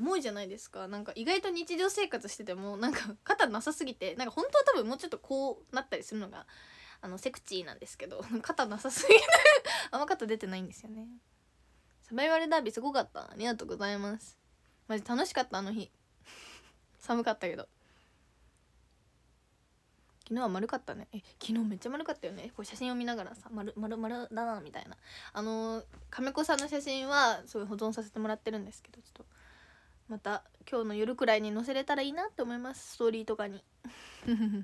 重いじゃないですかなんか意外と日常生活しててもなんか肩なさすぎてなんか本当は多分もうちょっとこうなったりするのがあのセクチーなんですけど 肩なさすぎてあんま肩出てないんですよねサバイバルダービーすごかったありがとうございますマジ楽しかったあの日寒かったけど昨日は丸かったねえ昨日めっちゃ丸かったよねこう写真を見ながらさ丸丸丸だなみたいなあの亀子さんの写真はすごい保存させてもらってるんですけどちょっとまた今日の夜くらいに載せれたらいいなって思いますストーリーとかに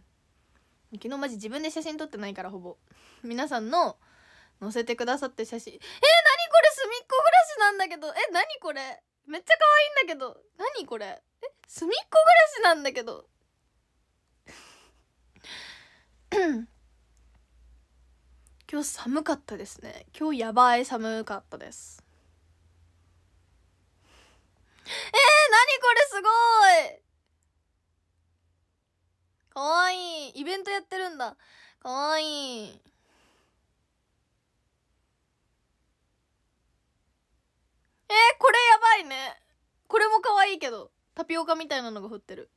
昨日マジ自分で写真撮ってないからほぼ皆さんの載せてくださって写真えー、何これ隅っこ暮らしなんだけどえ何これめっちゃ可愛いんだけど何これえ隅っこ暮らしなんだけど今日寒かったですね今日やばい寒かったですえー、何これすごいかわいいイベントやってるんだかわいいえー、これやばいねこれもかわいいけどタピオカみたいなのが降ってる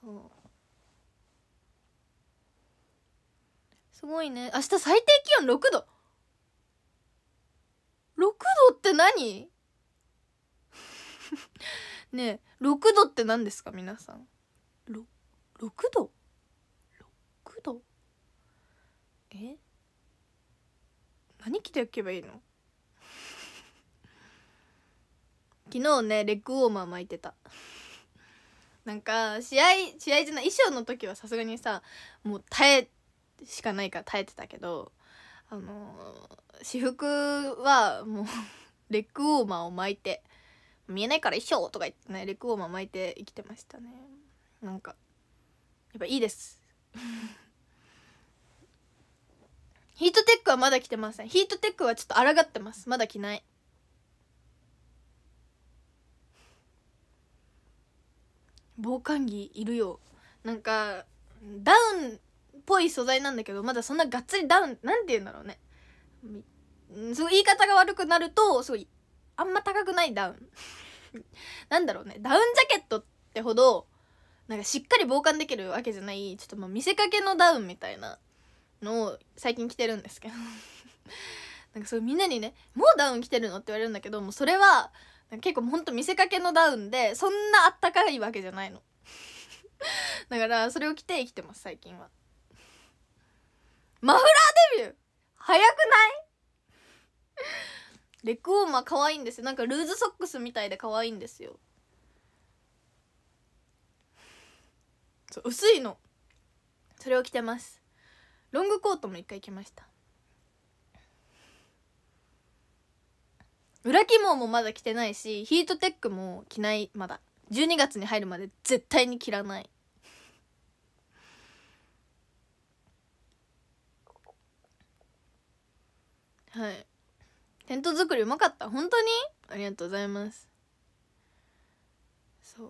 そうすごいね明日最低気温6度6度って何 ねえ6度って何ですか皆さん 6, 6度 ?6 度え何着ておけばいいの 昨日ねレッグウォーマー巻いてたなんか試合試合じゃない衣装の時はさすがにさもう耐えしかないから耐えてたけどあのー、私服はもう レッグウォーマーを巻いて見えないから衣装とか言ってねレッグウォーマー巻いて生きてましたねなんかやっぱいいです ヒートテックはまだ着てませんヒートテックはちょっと抗ってますまだ着ない防寒着いるよなんかダウンぽい素材なんだけどまだそんながっつりダウンなんて言うんだろうねすごい言い方が悪くなるとすごいあんま高くないダウン なんだろうねダウンジャケットってほどなんかしっかり防寒できるわけじゃないちょっとまあ見せかけのダウンみたいなのを最近着てるんですけど なんかそうみんなにね「もうダウン着てるの?」って言われるんだけどもうそれは結構ほんと見せかけのダウンでそんなあったかいわけじゃないの だからそれを着て生きてます最近は。マフラーデビュー早くない レッグウォーマー可愛いんですよなんかルーズソックスみたいで可愛いんですよそう薄いのそれを着てますロングコートも一回着ました裏起毛もまだ着てないしヒートテックも着ないまだ12月に入るまで絶対に着らないはいテント作りうまかった本当にありがとうございますそう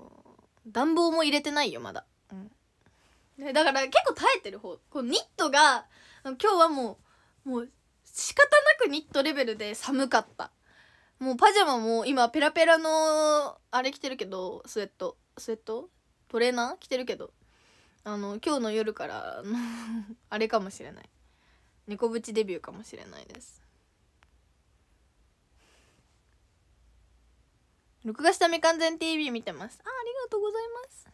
暖房も入れてないよまだうんだから結構耐えてる方こうニットが今日はもうもう仕方なくニットレベルで寒かったもうパジャマも今ペラペラのあれ着てるけどスウェットスウェットトレーナー着てるけどあの今日の夜からの あれかもしれない猫ぶちデビューかもしれないです録画したみかん全 TV 見てますあありがとうございます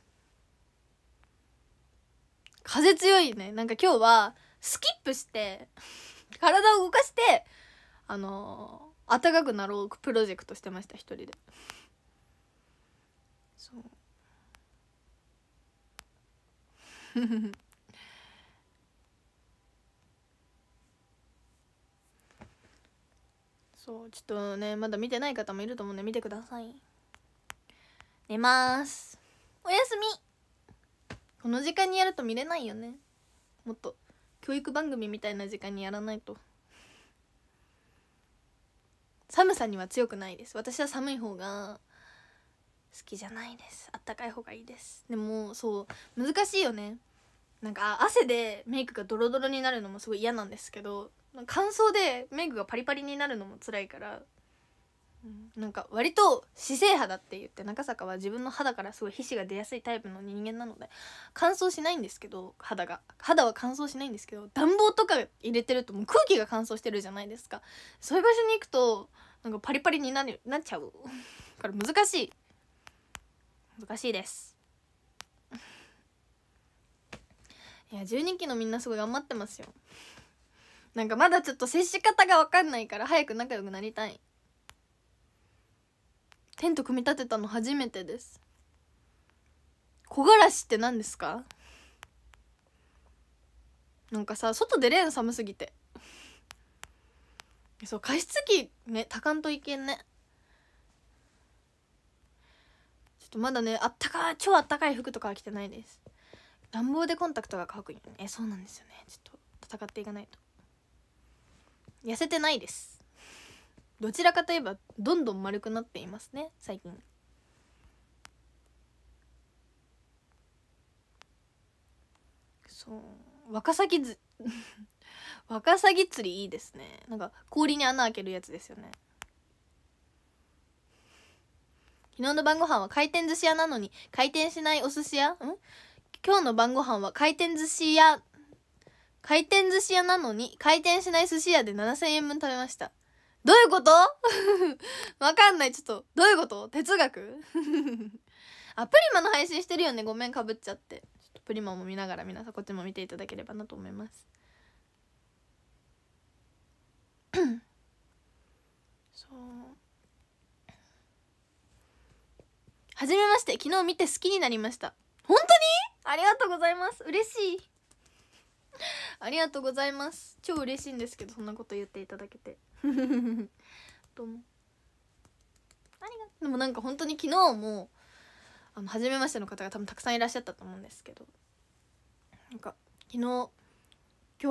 風強いねなんか今日はスキップして 体を動かしてあのー、暖かくなろうプロジェクトしてました一人でそう そうちょっとねまだ見てない方もいると思うんで見てください寝ますおやすみこの時間にやると見れないよねもっと教育番組みたいな時間にやらないと寒さには強くないです私は寒い方が好きじゃないですあったかい方がいいですでもそう難しいよねなんか汗でメイクがドロドロになるのもすごい嫌なんですけど乾燥でメイクがパリパリになるのも辛いからなんか割と勢派肌って言って中坂は自分の肌からすごい皮脂が出やすいタイプの人間なので乾燥しないんですけど肌が肌は乾燥しないんですけど暖房とか入れてるともう空気が乾燥してるじゃないですかそういう場所に行くとなんかパリパリにななっちゃうから 難しい難しいですいや12期のみんなすごい頑張ってますよなんかまだちょっと接し方が分かんないから早く仲良くなりたいテント組み立てたの初めてです木枯らしって何ですかなんかさ外出れん寒すぎてそう加湿器ねたかんといけんねちょっとまだねあったか超あったかい服とかは着てないです暖房でコンタクトが乾くよねえそうなんですよねちょっと戦っていかないと痩せてないですどちらかといえばどんどん丸くなっていますね最近そうワカサギず ワカサギ釣りいいですねなんか氷に穴開けるやつですよね昨日の晩ご飯は回転寿司屋なのに回転しないお寿司屋ん今日の晩ご飯は回転寿司屋回転寿司屋なのに回転しない寿司屋で7000円分食べましたどういうこと わかんない。ちょっと、どういうこと哲学 あ、プリマの配信してるよね。ごめん、かぶっちゃって。ちょっとプリマも見ながら皆さんこっちも見ていただければなと思います。そう。はじめまして。昨日見て好きになりました。本当にありがとうございます。嬉しい。ありがとうございます。超嬉しいんですけど、そんなこと言っていただけて。どうもありがとうでもなんか本当に昨日もあの初めましての方が多分たくさんいらっしゃったと思うんですけどなんか昨日今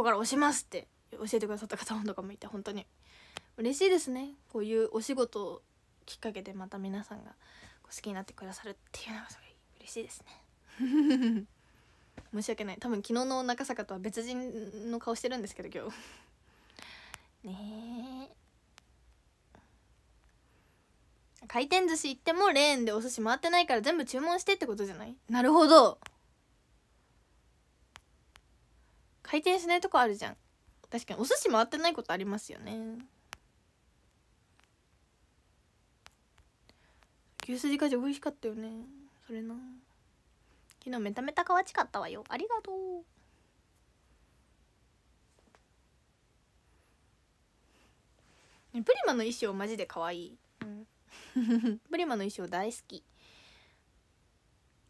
日から押しますって教えてくださった方とかもいて本当に嬉しいですねこういうお仕事をきっかけでまた皆さんが好きになってくださるっていうのがすごい嬉しいですね 申し訳ない多分昨日の中坂とは別人の顔してるんですけど今日ねえ回転寿司行ってもレーンでお寿司回ってないから全部注文してってことじゃないなるほど回転しないとこあるじゃん確かにお寿司回ってないことありますよね牛すじかじ美味しかったよねそれな昨日めためた可愛かったわよありがとうプリマの衣装マジで可愛い、うん、プリマの衣装大好き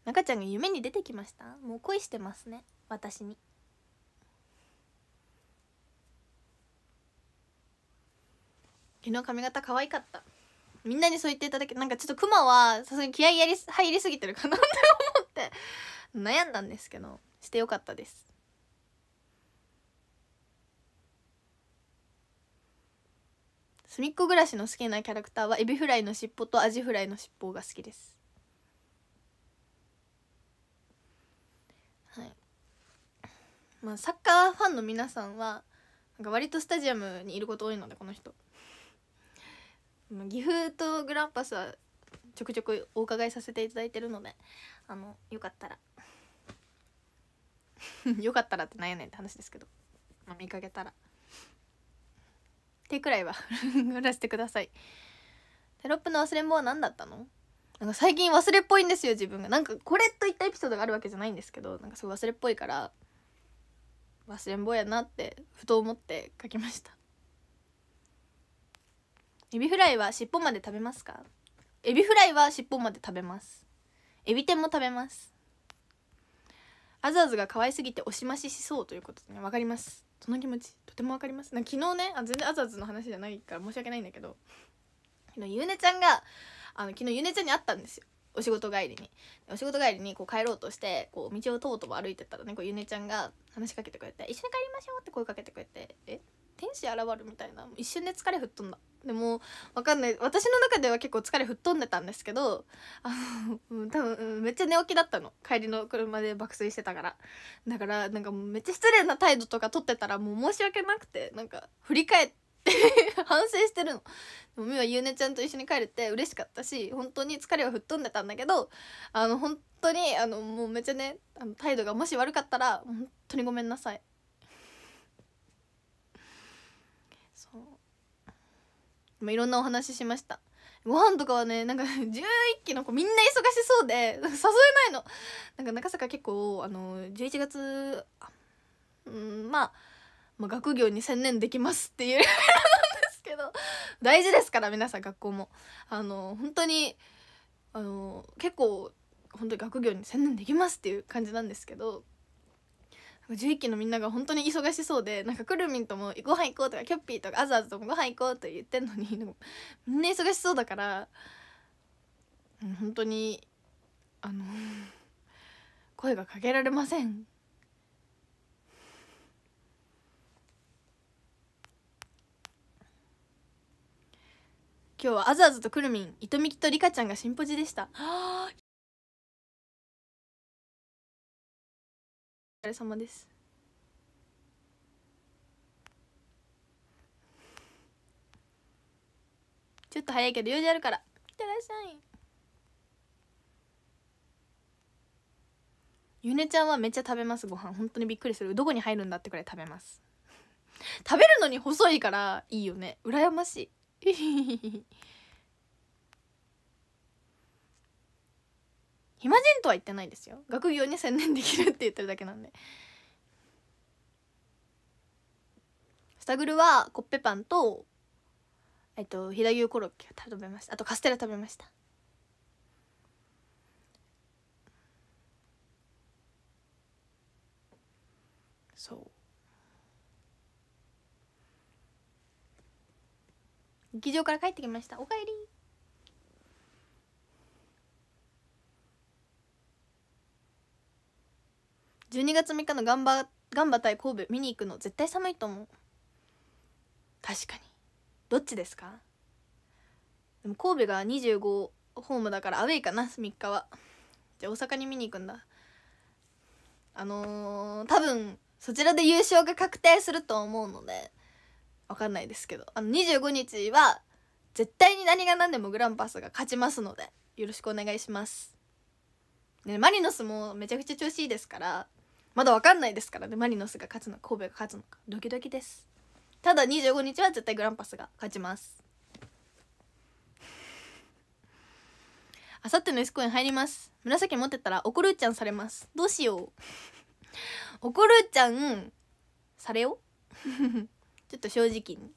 中ちゃんが夢に出てきましたもう恋してますね私に昨日髪型可愛かったみんなにそう言っていただけなんかちょっとクマはさすがに気合いやり入りすぎてるかなって思って悩んだんですけどしてよかったですすみっこ暮らしの好きなキャラクターはエビフライの尻尾とアジフライの尻尾が好きですはいまあサッカーファンの皆さんはなんか割とスタジアムにいること多いのでこの人岐阜とグランパスはちょくちょくお伺いさせていただいてるのであのよかったら よかったらってなんやねんって話ですけど、まあ、見かけたら手くらいは売 らせてくださいテロップの忘れん坊は何だったのなんか最近忘れっぽいんですよ自分がなんかこれといったエピソードがあるわけじゃないんですけどなんかすごい忘れっぽいから忘れん坊やなってふと思って書きましたエビフライは尻尾まで食べますかエビフライは尻尾まで食べますエビ天も食べますあずあずが可愛すぎておしまししそうということでね分かりますその気持ちても分かりますなんか昨日ねあ全然あずあずの話じゃないから申し訳ないんだけど昨日ゆうねちゃんがあの昨日ゆうねちゃんに会ったんですよお仕事帰りにお仕事帰りにこう帰ろうとしてこう道をとぼとぼ歩いてたらねこうゆねちゃんが話しかけてくれて「一緒に帰りましょう」って声かけてくれて「え天使現るみたいな一瞬で疲れ吹っ飛んだでもわかんない私の中では結構疲れ吹っ飛んでたんですけどあの多分めっちゃ寝起きだったの帰りの車で爆睡してたからだからなんかもうめっちゃ失礼な態度とか取ってたらもう申し訳なくてなんか振り返って 反省してるのでもみはゆうねちゃんと一緒に帰れて嬉しかったし本当に疲れは吹っ飛んでたんだけどあの本当にあのもうめっちゃねあの態度がもし悪かったら本当にごめんなさいまあ、いろんなお話ししましたご飯とかはねなんか11 期の子みんな忙しそうで誘えないのなんか中坂結構あの11月うんまあ、まあ、学業に専念できますっていうなんですけど大事ですから皆さん学校もあの本当にあの結構本当に学業に専念できますっていう感じなんですけど11期のみんなが本当に忙しそうでなんかくるみんとも「ご飯行こう」とかキょッピーとかあずあずとも「ご飯行こう」と言ってんのに みんな忙しそうだから本当にあの声がかけられません。今日はあずあずとくるみん、いとみきとりかちゃんがシンポジでした。あ、お疲れ様ですちょっと早いけど用事あるからいってらっしゃいゆねちゃんはめっちゃ食べますご飯本当にびっくりするどこに入るんだってくらい食べます食べるのに細いからいいよね羨ましい暇人とは言ってないですよ学業に専念できるって言ってるだけなんでスタグルはコッペパンとえっと飛騨牛コロッケを食べましたあとカステラ食べましたそう劇場から帰ってきましたおかえり12月3日のガンバガンバ対神戸見に行くの絶対寒いと思う確かにどっちですかでも神戸が25ホームだからアウェイかな3日はじゃあ大阪に見に行くんだあのー、多分そちらで優勝が確定すると思うので分かんないですけどあの25日は絶対に何が何でもグランパスが勝ちますのでよろしくお願いしますねマリノスもめちゃくちゃ調子いいですからまだ分かんないですからねマリノスが勝つのか神戸が勝つのかドキドキですただ25日は絶対グランパスが勝ちますあさっての S イン入ります紫持ってたら怒るちゃんされますどうしよう怒るちゃんされよ ちょっと正直に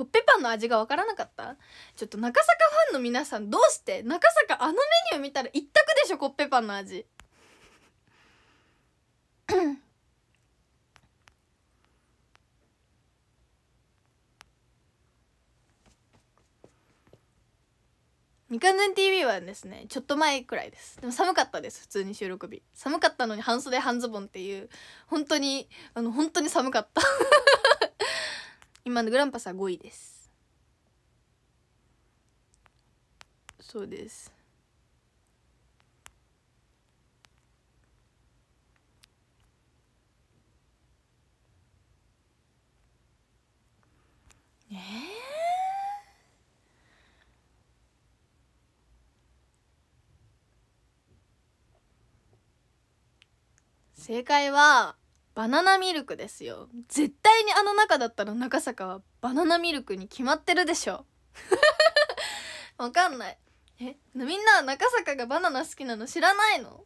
コッペパンの味がわからなかったちょっと中坂ファンの皆さんどうして中坂あのメニュー見たら一択でしょコッペパンの味みかんぬん TV はですねちょっと前くらいですでも寒かったです普通に収録日寒かったのに半袖半ズボンっていう本当にあの本当に寒かった今のグランパスは5位ですそうですえー、正解はバナナミルクですよ絶対にあの中だったら中坂はバナナミルクに決まってるでしょ わかんないえみんな中坂がバナナ好きなの知らないの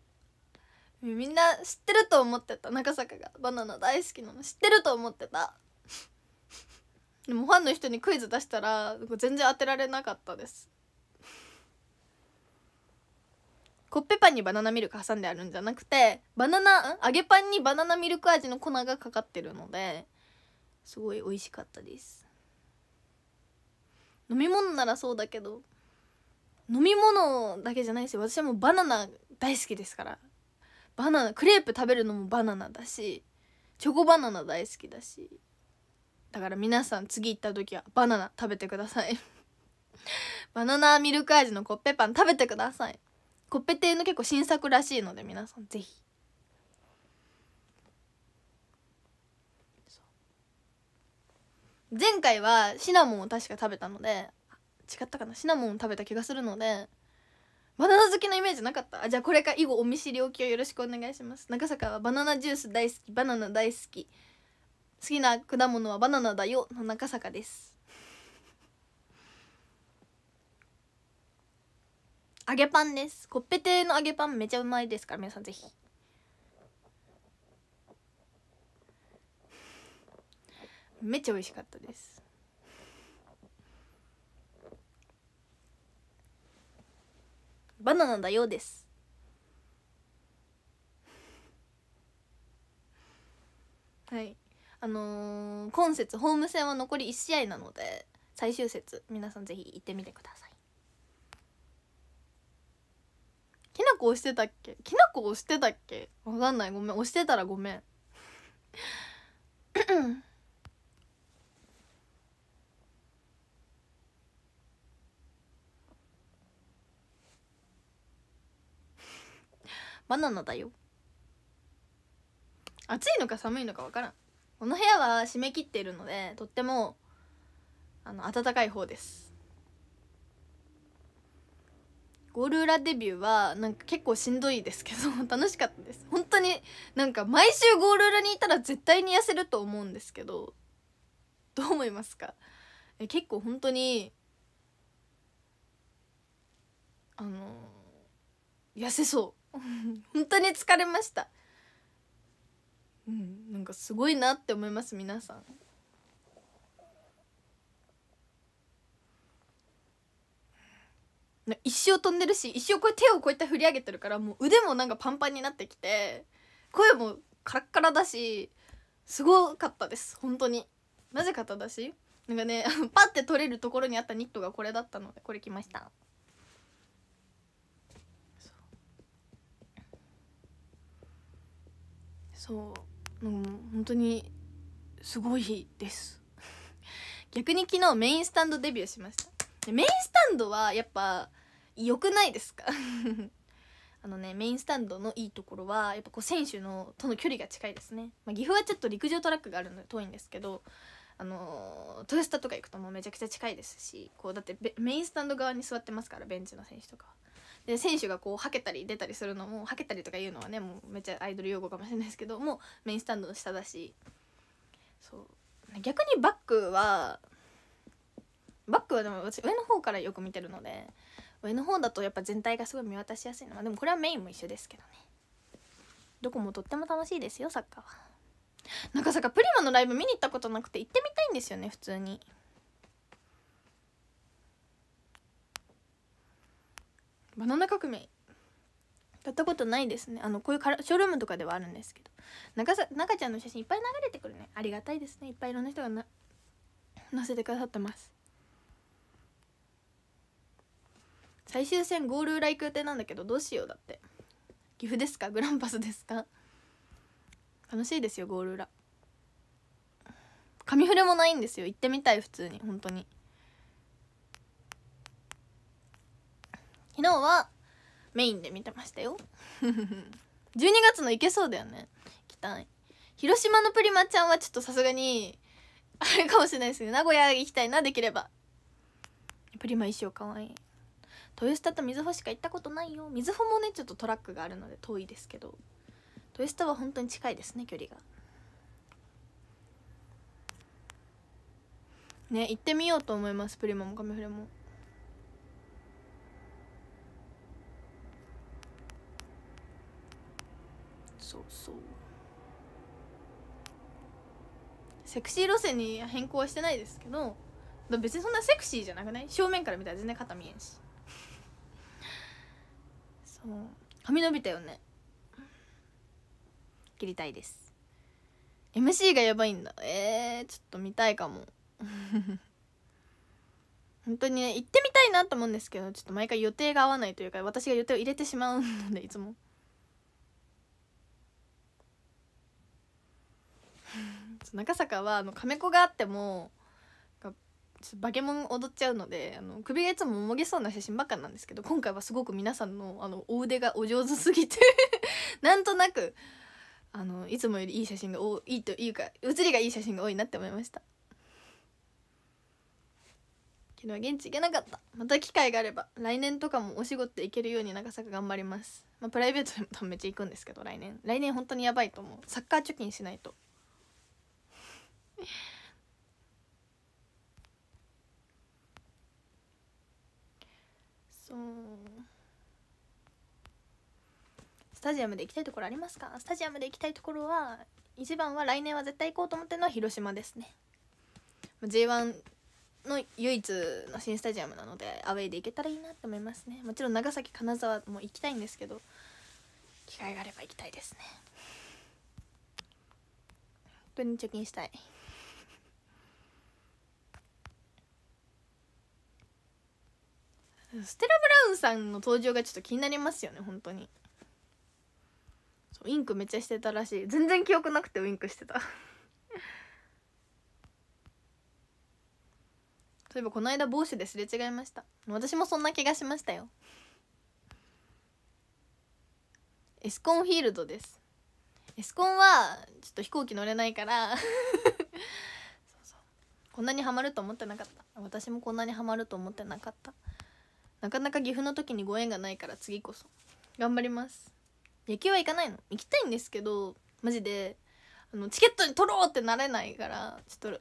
みんな知ってると思ってた中坂がバナナ大好きなの知ってると思ってたでもファンの人にクイズ出したら全然当てられなかったですコッペパンにバナナミルク挟んであるんじゃなくてバナナ揚げパンにバナナミルク味の粉がかかってるのですごい美味しかったです飲み物ならそうだけど飲み物だけじゃないし私はもうバナナ大好きですからバナナクレープ食べるのもバナナだしチョコバナナ大好きだしだから皆さん次行った時はバナナ食べてください バナナミルク味のコッペパン食べてくださいコッペ亭の結構新作らしいので皆さんぜひ前回はシナモンを確か食べたので違ったかなシナモンを食べた気がするのでバナナ好きのイメージなかったあじゃあこれから以後お見知りおきをよろしくお願いします中坂はバナナジュース大好きバナナ大好き好きな果物はバナナだよの中坂です揚げパンですコッペ亭の揚げパンめちゃうまいですから皆さんぜひめっちゃ美味しかったですバナナだようですはいあのー、今節ホーム戦は残り1試合なので最終節皆さんぜひ行ってみてくださいきなこ押してたっけきなこ押してたっけわかんないごめん押してたらごめん バナナだよ暑いのか寒いのか分からんこの部屋は締め切っているのでとってもあの暖かい方ですゴールラデビューはなんか結構しんどいですけど 楽しかったです本当になんか毎週ゴール裏にいたら絶対に痩せると思うんですけどどう思いますかえ結構本当にあの痩せそう 本当に疲れましたうんなんかすごいなって思います皆さん一生飛んでるし一生こう手をこうやって振り上げてるからもう腕もなんかパンパンになってきて声もカラッカラだしすごかったです本当になぜかただしなんかね パッて取れるところにあったニットがこれだったのでこれきましたそうもう本当にすごいです 逆に昨日メインスタンドデビューしましたメインスタンドはやっぱ良くないですか あのねメインスタンドのいいところはやっぱこう選手のとの距離が近いですね、まあ、岐阜はちょっと陸上トラックがあるので遠いんですけどあのトヨスタとか行くともうめちゃくちゃ近いですしこうだってメインスタンド側に座ってますからベンチの選手とかで選手がこうはけたり出たりするのもはけたりとかいうのはねもうめっちゃアイドル用語かもしれないですけどもメインスタンドの下だしそう逆にバックはバックはでも私上の方からよく見てるので上の方だとやっぱ全体がすごい見渡しやすいのはでもこれはメインも一緒ですけどねどこもとっても楽しいですよサッカーはなんかさプリマのライブ見に行ったことなくて行ってみたいんですよね普通にバナナ革命やったことないですねあのこういうからショールームとかではあるんですけど中さ中ちゃんの写真いっぱい流れてくるねありがたいですねいっぱいいろんな人が載せてくださってます最終戦ゴール裏行く予定なんだけどどうしようだって岐阜ですかグランパスですか楽しいですよゴール裏紙触れもないんですよ行ってみたい普通に本当に昨日はメインで見てましたよ12 月の行けそうだよね行きたい広島のプリマちゃんはちょっとさすがにあれかもしれないですね名古屋行きたいなできればプリマ衣装かわいい豊下と瑞穂しか行ったことないよ瑞穂もねちょっとトラックがあるので遠いですけど豊下は本当に近いですね距離がね行ってみようと思いますプリマもカメフレもそうそうセクシー路線に変更はしてないですけど別にそんなセクシーじゃなくない正面から見たら全然肩見えんし髪伸びたよね切りたいです MC がやばいんだえー、ちょっと見たいかも 本当にね行ってみたいなと思うんですけどちょっと毎回予定が合わないというか私が予定を入れてしまうのでいつも 中坂はあのカメ子があってもバケモン踊っちゃうのであの首がいつももげそうな写真ばっかなんですけど今回はすごく皆さんのあのお腕がお上手すぎて なんとなくあのいつもよりいい写真が多いというか写りがいい写真が多いなって思いました昨日は現地行けなかったまた機会があれば来年とかもお仕事行けるように長坂頑張ります、まあ、プライベートでもめっちゃ行くんですけど来年来年本当にやばいと思うサッカー貯金しないとそスタジアムで行きたいところありますかスタジアムで行きたいところは一番は来年は絶対行こうと思ってるのは広島ですね J1 の唯一の新スタジアムなのでアウェイで行けたらいいなと思いますねもちろん長崎金沢も行きたいんですけど機会があれば行きたいですね本当に貯金したいステラ・ブラウンさんの登場がちょっと気になりますよね本当にそうインクめっちゃしてたらしい全然記憶なくてウインクしてた そういえばこの間帽子ですれ違いました私もそんな気がしましたよエスコンフィールドですエスコンはちょっと飛行機乗れないから こんなにハマると思ってなかった私もこんなにハマると思ってなかったなかなか岐阜の時にご縁がないから次こそ頑張ります野球は行かないの行きたいんですけどマジであのチケットに取ろうってなれないからちょっと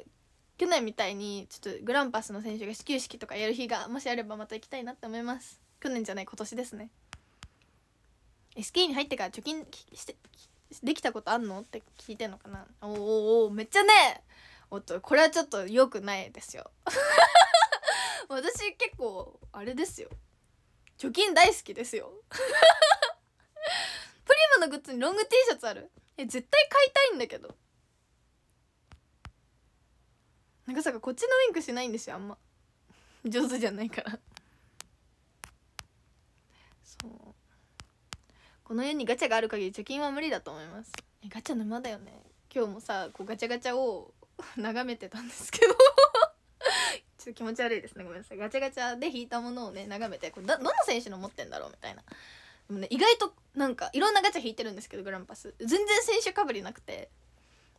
去年みたいにちょっとグランパスの選手が始球式とかやる日がもしあればまた行きたいなって思います去年じゃない今年ですね SK に入ってから貯金してできたことあんのって聞いてんのかなおーおーおめっちゃねおっとこれはちょっと良くないですよ私結構あれですよ貯金大好きですよプリマのグッズにロング T シャツあるえ絶対買いたいんだけどなんかさこっちのウインクしないんですよあんま上手じゃないからそうこの世にガチャがある限り貯金は無理だと思いますガチャ沼だよね今日もさこうガチャガチャを 眺めてたんですけどちょっと気持ち悪いですねごめんなさいガチャガチャで引いたものをね眺めてこれどの選手の持ってんだろうみたいなでもね意外となんかいろんなガチャ引いてるんですけどグランパス全然選手かぶりなくて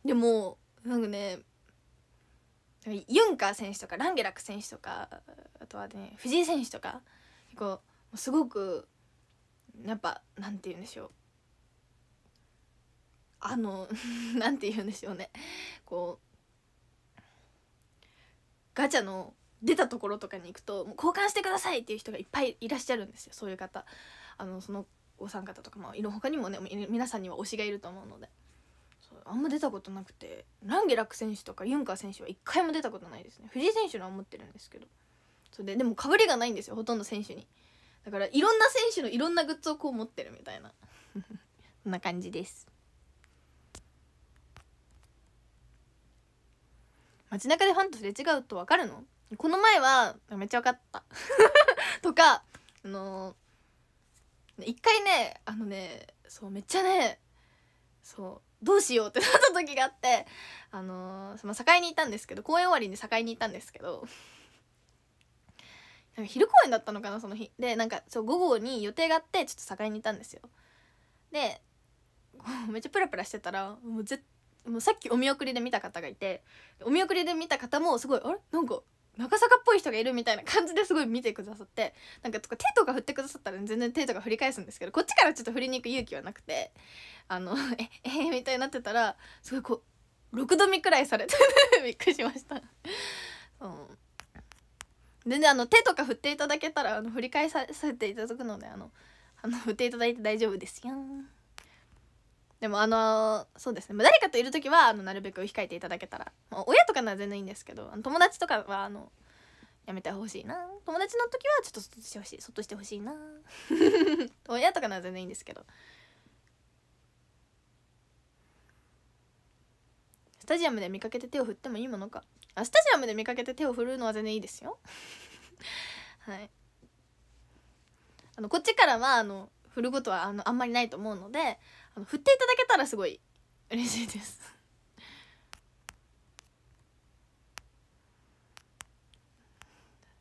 でもなんかねユンカー選手とかランゲラック選手とかあとはね藤井選手とか結構すごくやっぱなんて言うんでしょうあの なんて言うんでしょうねこガチャの出たところとかに行くと交換してくださいっていう人がいっぱいいらっしゃるんですよそういう方あのそのお三方とかもいろ他にもね皆さんには推しがいると思うのであんま出たことなくてランゲラク選手とかユンカー選手は一回も出たことないですね藤井選手のは持ってるんですけどそれででもかぶりがないんですよほとんど選手にだからいろんな選手のいろんなグッズをこう持ってるみたいな そんな感じです街中でファンとすれ違うと分かるのこの前はめっちゃ分かった とかあのー、一回ねあのねそうめっちゃねそうどうしようってなった時があってあのー、ま境にいたんですけど公演終わりに境にいたんですけど昼公演だったのかなその日でなんかそう午後に予定があってちょっと境にいたんですよで めっちゃプラプラしてたらもう絶もうさっきお見送りで見た方がいてお見送りで見た方もすごいあれなんか長坂っぽい人がいるみたいな感じですごい見てくださってなんか手とか振ってくださったら全然手とか振り返すんですけどこっちからちょっと振りに行く勇気はなくてあの「ええー、みたいになってたらすごいこう6度目くらいされてびっくりしました。うん全然あの手とか振っていただけたらあの振り返させていただくのであのあの振っていただいて大丈夫ですよ。でもあのそうですね誰かといる時はあのなるべく控えていただけたら、まあ、親とかなら全然いいんですけど友達とかはあのやめてほしいな友達の時はちょっとそっとしてほしいしてほしいな 親とかなら全然いいんですけどスタジアムで見かけて手を振ってもいいものかあスタジアムで見かけて手を振るのは全然いいですよ はいあのこっちからはあの振ることはあのあんまりないと思うのであの振っていただけたらすごい嬉しいです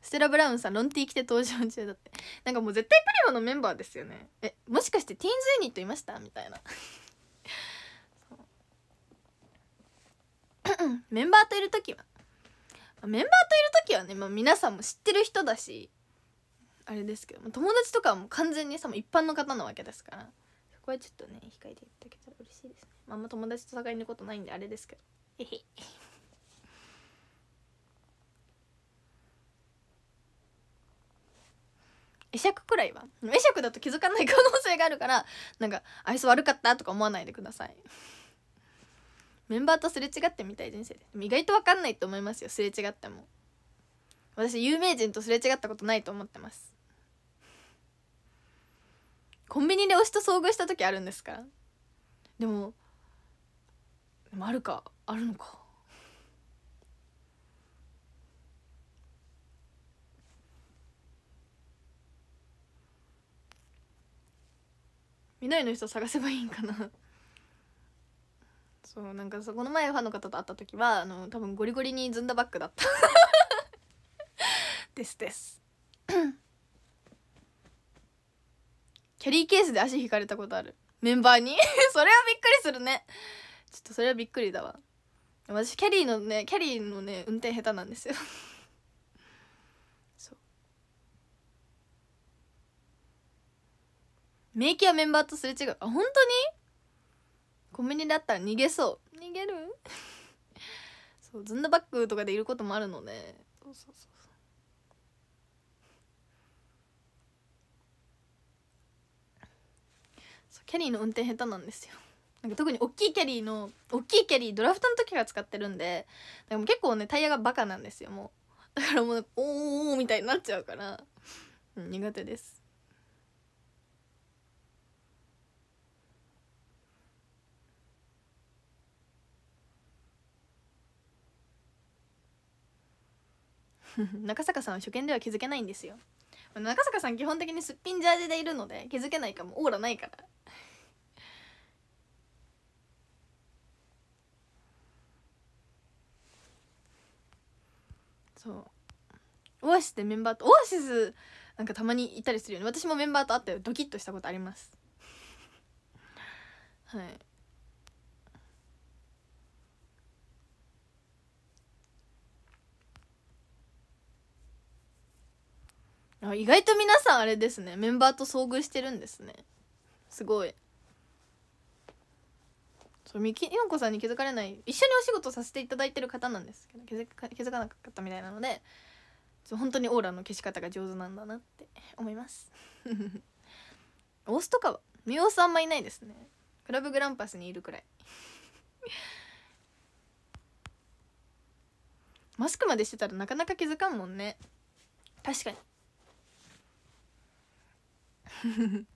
ステラ・ブラウンさんロンティー着て登場中だってなんかもう絶対プリオのメンバーですよねえもしかしてティーンズユニットいましたみたいな メンバーといる時はメンバーといる時はね、まあ、皆さんも知ってる人だしあれですけど友達とかはもう完全にさ一般の方なわけですからこれちょっとね控えていただけたら嬉しいですねまあまあ友達と戦いのことないんであれですけどえへ会釈くらいは会釈だと気づかない可能性があるからなんか愛想悪かったとか思わないでくださいメンバーとすれ違ってみたい人生で意外と分かんないと思いますよすれ違っても私有名人とすれ違ったことないと思ってますコンビニで推しと遭遇した時あるんですかでもでもあるかあるのかないの人探せばいいんかなそうなんかそこの前ファンの方と会った時はあの多分ゴリゴリにずんだバッグだった ですですキャリーケースで足引かれたことあるメンバーに それはびっくりするねちょっとそれはびっくりだわ私キャリーのねキャリーのね運転下手なんですよ そう名義はメンバーとすれ違うあ本当にコンビニだったら逃げそう逃げる そうズンだバッグとかでいることもあるのねそうそうそうャリーの運転下手なんですよなんか特に大きいキャリーの大きいキャリードラフトの時から使ってるんででも結構ねタイヤがバカなんですよもうだからもうおおみたいになっちゃうから、うん、苦手です 中坂さんは初見では気づけないんですよ中坂さん基本的にすっぴんジャージでいるので気づけないかもオーラないからそうオアシスってメンバーとオアシスなんかたまにいたりするよね私もメンバーと会ってドキッとしたことありますはい意外と皆さんあれですねメンバーと遭遇してるんですねすごいそうみきよこさんに気づかれない一緒にお仕事させていただいてる方なんですけど気づか気づかなかったみたいなので本当にオーラの消し方が上手なんだなって思います オスとかはおさんあんまいないですねクラブグランパスにいるくらいマスクまでしてたらなかなか気づかんもんね確かに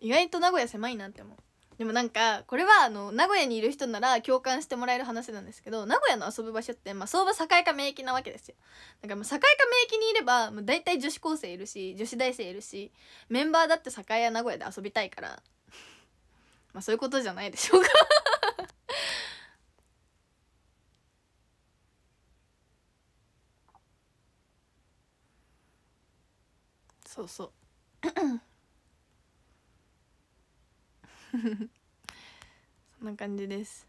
意外と名古屋狭いなって思うでもなんかこれはあの名古屋にいる人なら共感してもらえる話なんですけど名古屋の遊ぶ場所って、まあ、相場栄か名域なわけですよだからまあ栄か名域にいれば、まあ、大体女子高生いるし女子大生いるしメンバーだって栄や名古屋で遊びたいからまあそういうことじゃないでしょうか そうそうそんな感じです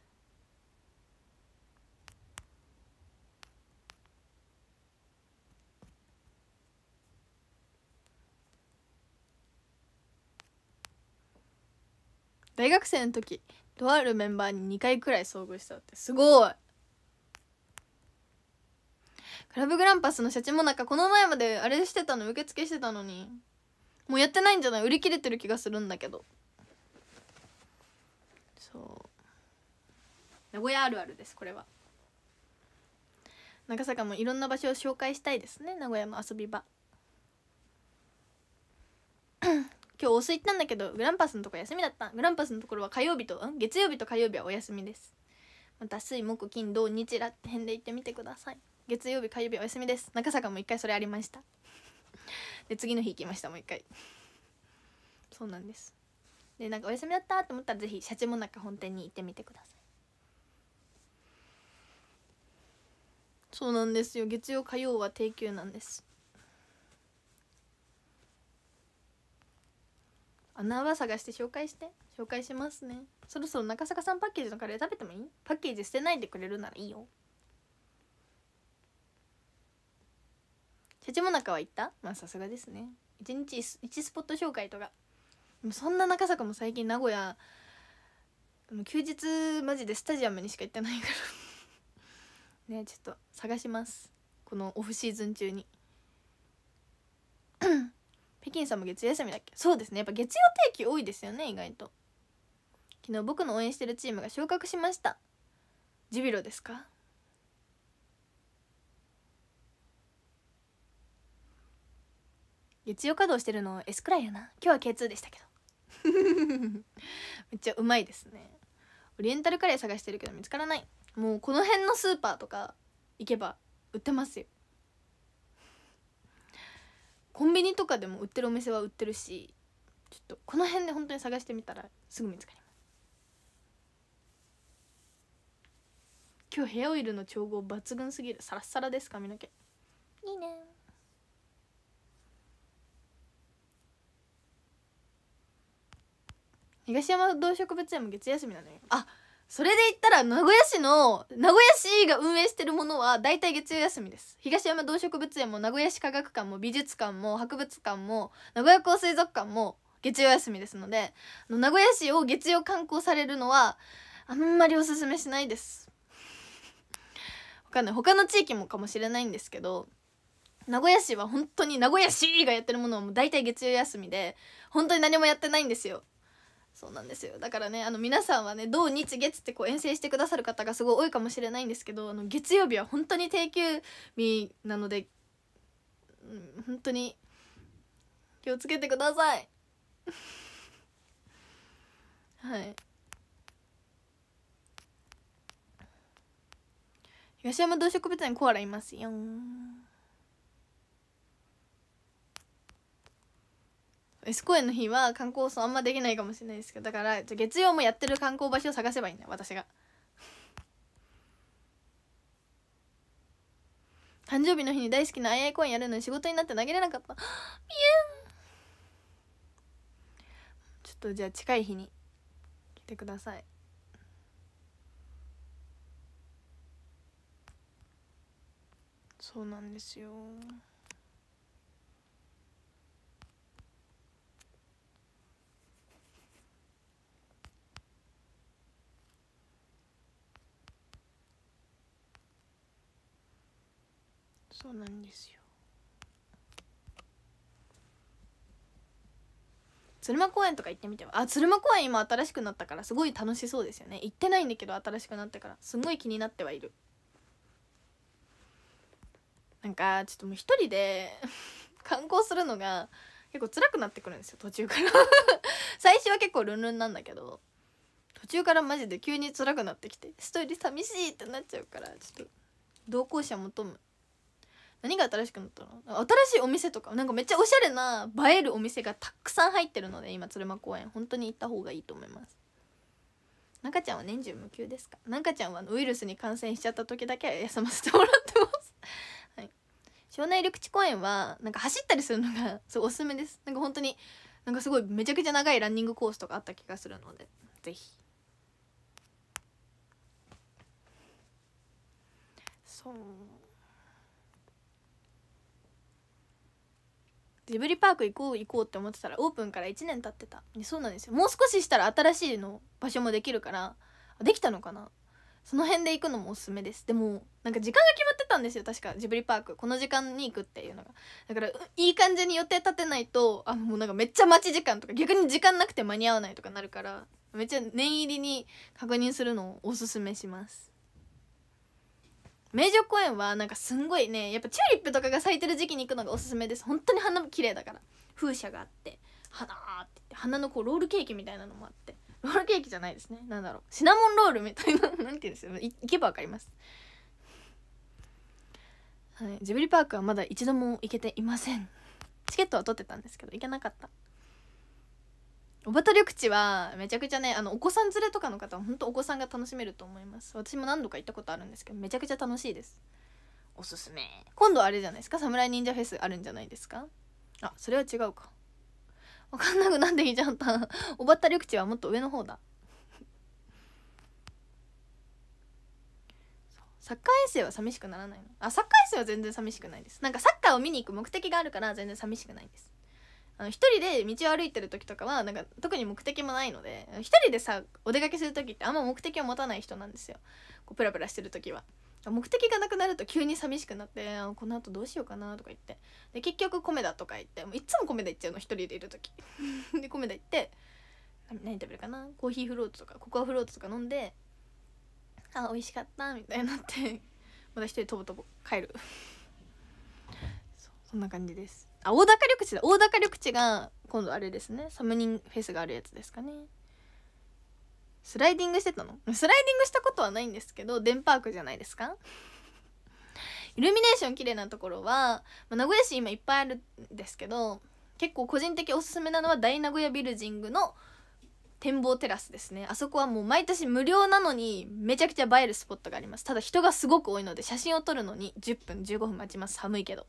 大学生の時とあるメンバーに2回くらい遭遇したってすごいクラブグランパスの社長もなんかこの前まであれしてたの受付してたのにもうやってないんじゃない売り切れてる気がするんだけどそう名古屋あるあるですこれは長坂もいろんな場所を紹介したいですね名古屋の遊び場 今日お酢行ったんだけどグランパスのとこ休みだったグランパスのところは火曜日と月曜日と火曜日はお休みですまた水木金土日らって辺で行ってみてください月曜日火曜日お休みです中坂も一回それありましたで次の日行きましたもう一回そうなんですでなんかお休みだったと思ったらぜひシャチモナカ本店に行ってみてくださいそうなんですよ月曜火曜は定休なんです穴場探して紹介して紹介しますねそろそろ中坂さんパッケージのカレー食べてもいいパッケージ捨てないでくれるならいいよシャチモナカは行ったまあさすがですね一日一スポット紹介とかそんな中坂も最近名古屋休日マジでスタジアムにしか行ってないから ねちょっと探しますこのオフシーズン中に 北京さんも月曜休みだっけそうですねやっぱ月曜定期多いですよね意外と昨日僕の応援してるチームが昇格しましたジュビロですか月曜稼働してるの S くらいやな今日は K2 でしたけど めっちゃうまいですねオリエンタルカレー探してるけど見つからないもうこの辺のスーパーとか行けば売ってますよコンビニとかでも売ってるお店は売ってるしちょっとこの辺で本当に探してみたらすぐ見つかります今日ヘアオイルの調合抜群すぎるサラッサラです髪の毛いいね東山動植物園も月休みなのよあそれで言ったら名古屋市の名古屋市が運営してるものは大体月曜休みです東山動植物園も名古屋市科学館も美術館も博物館も名古屋港水族館も月曜休みですので名古屋市を月曜観光されるのはあんまりおすすめしないですわかんない他の地域もかもしれないんですけど名古屋市は本当に名古屋市がやってるものはもう大体月曜休みで本当に何もやってないんですよそうなんですよだからねあの皆さんはね土日月ってこう遠征してくださる方がすごい多いかもしれないんですけどあの月曜日は本当に定休日なので、うん、本当に気をつけてください はい東山動植物園コアラいますよス公演の日は観光層あんまできないかもしれないですけどだから月曜もやってる観光場所を探せばいいんだよ私が誕生日の日に大好きなあアイい公ンやるのに仕事になって投げれなかったビュンちょっとじゃあ近い日に来てくださいそうなんですよそうなんですよ鶴間公園とか行ってみてはあ鶴間公園今新しくなったからすごい楽しそうですよね行ってないんだけど新しくなってからすごい気になってはいるなんかちょっともう一人で 観光するのが結構辛くなってくるんですよ途中から 最初は結構ルンルンなんだけど途中からマジで急に辛くなってきて一人寂しいってなっちゃうからちょっと同行者求む何が新しくなったの新しいお店とかなんかめっちゃおしゃれな映えるお店がたくさん入ってるので今鶴間公園本当に行った方がいいと思います中ちゃんは年中無休ですか中ちゃんはウイルスに感染しちゃった時だけ休ませてもらってます はい庄内緑地公園はなんか走ったりするのが そうおすすめですなんか本当になんかすごいめちゃくちゃ長いランニングコースとかあった気がするのでぜひそうジブリパーク行こう行こうって思ってたらオープンから1年経ってたそうなんですよもう少ししたら新しいの場所もできるからできたのかなその辺で行くのもおすすめですでもなんか時間が決まってたんですよ確かジブリパークこの時間に行くっていうのがだからいい感じに予定立てないとあのもうなんかめっちゃ待ち時間とか逆に時間なくて間に合わないとかなるからめっちゃ念入りに確認するのをおすすめします名城公園はなんかすんごいねやっぱチューリップとかが咲いてる時期に行くのがおすすめです本当に花も綺麗だから風車があって花って言って花のこうロールケーキみたいなのもあってロールケーキじゃないですね何だろうシナモンロールみたいな何 て言うんですよ行けば分かりますはいジブリパークはまだ一度も行けていませんチケットは取ってたんですけど行けなかったおばた緑地はめちゃくちゃねあのお子さん連れとかの方は本当お子さんが楽しめると思います私も何度か行ったことあるんですけどめちゃくちゃ楽しいですおすすめ今度あれじゃないですか侍忍者フェスあるんじゃないですかあそれは違うか分かんなくなってきちゃったおばた緑地はもっと上の方だサッカー遠征は寂しくならないのあサッカー遠征は全然寂しくないですなんかサッカーを見に行く目的があるから全然寂しくないですあの一人で道を歩いてる時とかはなんか特に目的もないので一人でさお出かけする時ってあんま目的を持たない人なんですよこうプラプラしてる時は。目的がなくなると急に寂しくなって「この後どうしようかな」とか言ってで結局米だとか言ってもういつも米田行っちゃうの一人でいる時 で米田行って何食べるかなコーヒーフロートとかココアフロートとか飲んで「あ美味しかった」みたいになって また一人とぼとぼ帰る そんな感じですあ大高緑地だ大高緑地が今度あれですねサムニンフェスがあるやつですかねスライディングしてたの スライディングしたことはないんですけどデンパークじゃないですかイルミネーション綺麗なところは、まあ、名古屋市今いっぱいあるんですけど結構個人的おすすめなのは大名古屋ビルジングの展望テラスですねあそこはもう毎年無料なのにめちゃくちゃ映えるスポットがありますただ人がすごく多いので写真を撮るのに10分15分待ちます寒いけど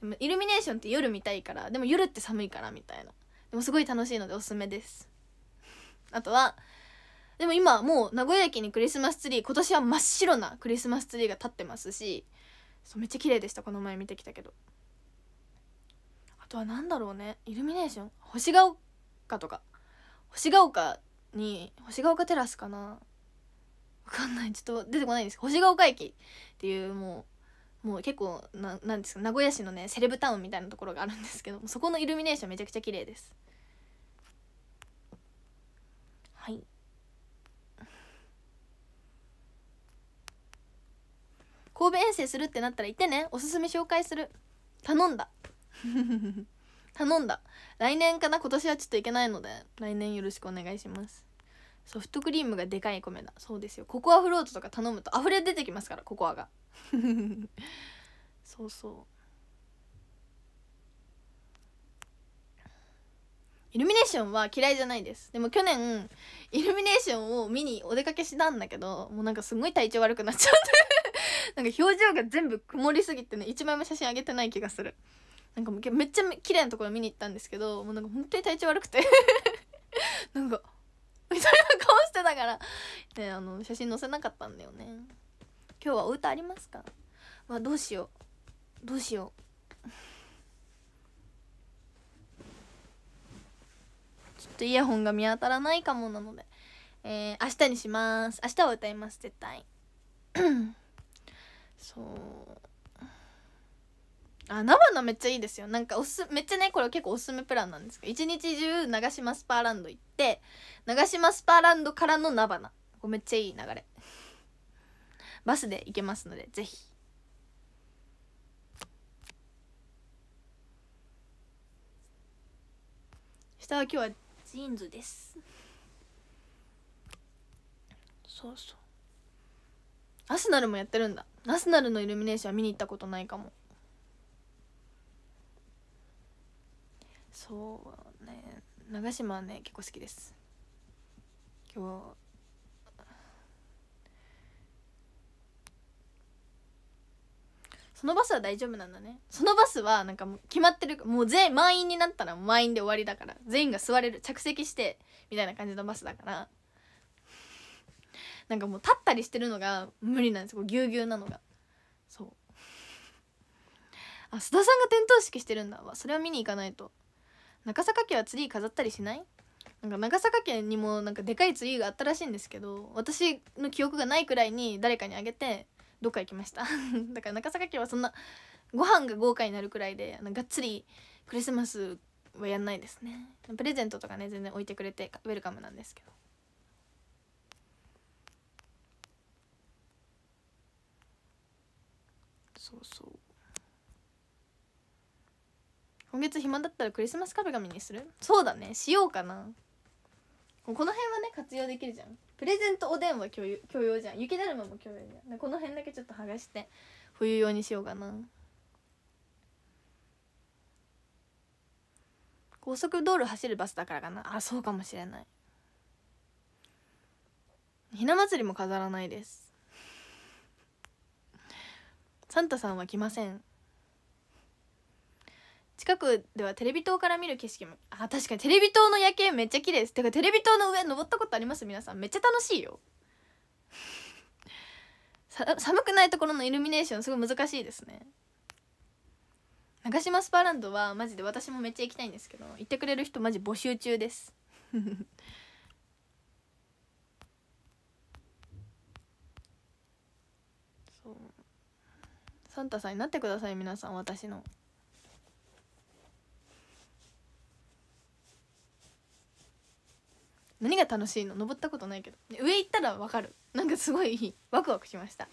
でもイルミネーションって夜見たいからでも夜って寒いからみたいなでもすごい楽しいのでおすすめですあとはでも今もう名古屋駅にクリスマスツリー今年は真っ白なクリスマスツリーが立ってますしそうめっちゃ綺麗でしたこの前見てきたけどあとは何だろうねイルミネーション星が丘とか星が丘に星が丘テラスかなわかんないちょっと出てこないんです星が丘駅っていうもうもう結構ななんですか名古屋市のねセレブタウンみたいなところがあるんですけどそこのイルミネーションめちゃくちゃ綺麗ですはい神戸遠征するってなったら行ってねおすすめ紹介する頼んだ 頼んだ来年かな今年はちょっと行けないので来年よろしくお願いしますソフトクリームがでかい米だそうですよココアフロートとか頼むと溢れ出てきますからココアが そうそうイルミネーションは嫌いじゃないですでも去年イルミネーションを見にお出かけしたんだけどもうなんかすごい体調悪くなっちゃって なんか表情が全部曇りすぎてね一枚も写真あげてない気がするなんかめっちゃ綺麗なところ見に行ったんですけどもうなんか本当に体調悪くて なんかみたいな顔してたからであの写真載せなかったんだよね今日はお歌ありますかまあどうしようどうしようちょっとイヤホンが見当たらないかもなのでえー、明日にします明日は歌います絶対 そうあナバナめっちゃいいですよなんかおすめっちゃねこれ結構おすすめプランなんですけど一日中長島スパーランド行って長島スパーランドからのナバナこれめっちゃいい流れバスで行けますのでぜひ下は今日はジーンズですそうそうアスナルもやってるんだアスナルのイルミネーションは見に行ったことないかもそうね長島はね結構好きです今日そのバスは大丈夫なんだねそのバスはなんかもう決まってるもう全員満員になったら満員で終わりだから全員が座れる着席してみたいな感じのバスだからなんかもう立ったりしてるのが無理なんですよぎゅうぎゅうなのがそうあ須田さんが点灯式してるんだわそれは見に行かないと中坂家はツリー飾ったりしないなんか長坂家にもなんかでかいツリーがあったらしいんですけど私の記憶がないくらいに誰かにあげてどっか行きました だから中坂家はそんなご飯が豪華になるくらいであのがっつりクリスマスはやんないですねプレゼントとかね全然置いてくれてウェルカムなんですけどそうそう今月暇だったらクリスマス壁紙にするそうだねしようかなこの辺はね活用できるじゃんプレゼントおでんは共用じゃん雪だるまも共用じゃんこの辺だけちょっと剥がして冬用にしようかな高速道路走るバスだからかなあそうかもしれないひな祭りも飾らないですサンタさんは来ません近くではテレビ塔から見る景色もあ確かにテレビ塔の夜景めっちゃ綺麗ですてかテレビ塔の上登ったことあります皆さんめっちゃ楽しいよ 寒くないところのイルミネーションすごい難しいですね長島スパーランドはマジで私もめっちゃ行きたいんですけど行ってくれる人マジ募集中です そうサンタさんになってください皆さん私の。何が楽しいの登ったことないけど上行ったら分かるなんかすごい ワクワクしました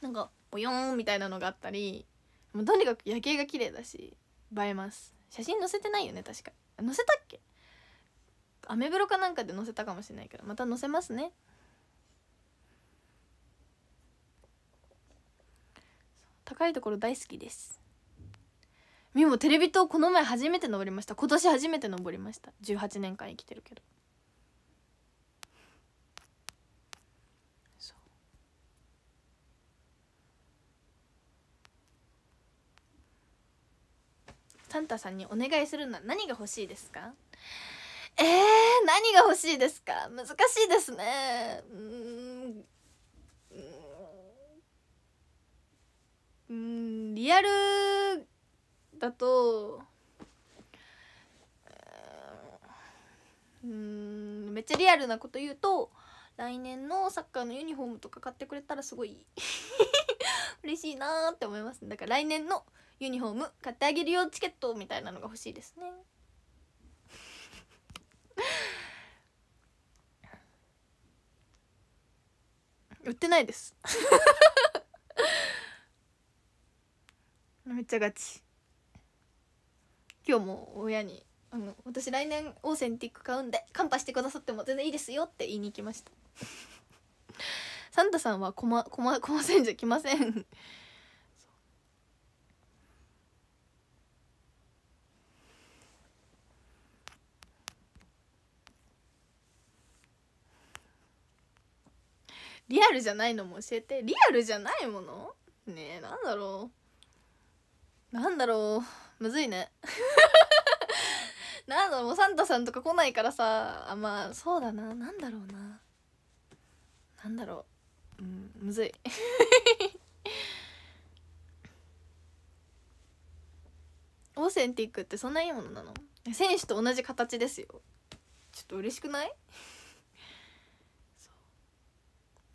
なんかボヨーンみたいなのがあったりもうとにかく夜景が綺麗だし映えます写真載せてないよね確か載せたっけアメブロかなんかで載せたかもしれないけどまた載せますね高いところ大好きですみもテレビ塔この前初めて登りました今年初めて登りました18年間生きてるけどそうサンタさんにお願いするのは何が欲しいですかえー、何が欲しいですか難しいですねうんうんリアルだとうんめっちゃリアルなこと言うと来年のサッカーのユニフォームとか買ってくれたらすごい 嬉しいなって思いますだから来年のユニフォーム買ってあげるよチケットみたいなのが欲しいですね売ってないです めっちゃガチ今日も親にあの私来年オーセンティック買うんでカンパしてくださっても全然いいですよって言いに行きました サンタさんはこまこまこませんじゃ来ません リアルじゃないのも教えてリアルじゃないものねえなんだろうなんだろうむずいね なんだろうサンタさんとか来ないからさあまあそうだななんだろうななんだろううんむずい オーセンティックってそんないいものなの選手と同じ形ですよちょっと嬉しくない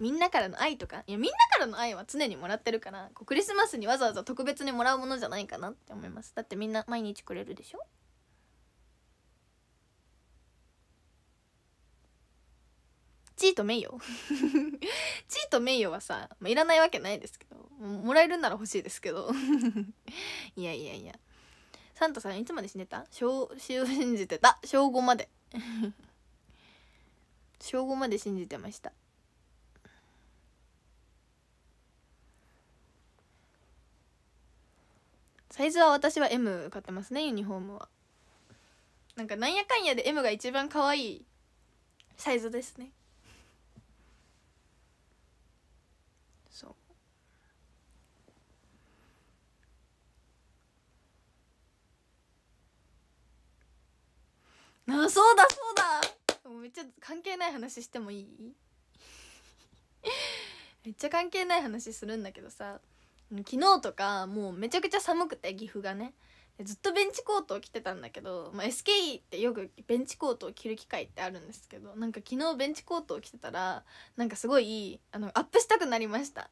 みんなからの愛とかいやみんなからの愛は常にもらってるからこうクリスマスにわざわざ特別にもらうものじゃないかなって思いますだってみんな毎日くれるでしょチート名誉 チート名誉はさ、まあ、いらないわけないですけどもらえるなら欲しいですけど いやいやいやサンタさんいつまで死ねた小死を信じてた小5まで 小5まで信じてましたサイズは私は M 買ってますねユニフォームはなんかなんやかんやで M が一番可愛いサイズですねそうあそうだそうだめっちゃ関係ない話してもいい めっちゃ関係ない話するんだけどさ昨日とかもうめちゃくちゃ寒くて岐阜がねずっとベンチコートを着てたんだけど、まあ、SKE ってよくベンチコートを着る機会ってあるんですけどなんか昨日ベンチコートを着てたらなんかすごいあのアップしたくなりました